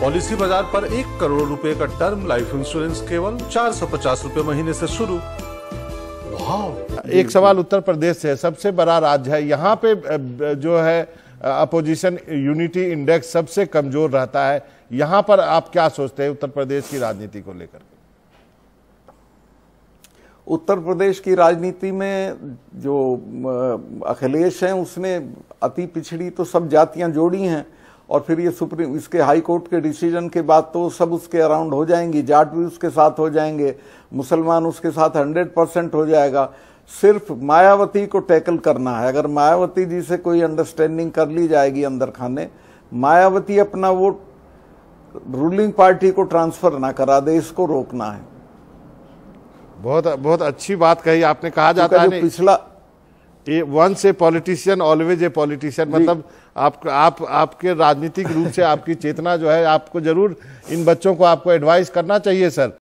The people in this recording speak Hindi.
पॉलिसी बाजार पर एक करोड़ रुपए का टर्म लाइफ इंश्योरेंस केवल चार सौ पचास रूपए महीने से शुरू एक सवाल उत्तर प्रदेश से सबसे बड़ा राज्य है यहाँ पे जो है अपोजिशन यूनिटी इंडेक्स सबसे कमजोर रहता है यहाँ पर आप क्या सोचते हैं उत्तर प्रदेश की राजनीति को लेकर उत्तर प्रदेश की राजनीति में जो अखिलेश हैं उसने अति पिछड़ी तो सब जातियां जोड़ी हैं और फिर ये सुप्रीम इसके हाई कोर्ट के डिसीजन के बाद तो सब उसके अराउंड हो जाएंगी जाट भी उसके साथ हो जाएंगे मुसलमान उसके साथ हंड्रेड परसेंट हो जाएगा सिर्फ मायावती को टैकल करना है अगर मायावती जी से कोई अंडरस्टैंडिंग कर ली जाएगी अंदर खाने मायावती अपना वो रूलिंग पार्टी को ट्रांसफर ना करा दे इसको रोकना है बहुत बहुत अच्छी बात कही आपने कहा जाता है पिछला once a politician always a politician मतलब आप आप आपके राजनीतिक रूप से आपकी चेतना जो है आपको जरूर इन बच्चों को आपको एडवाइस करना चाहिए सर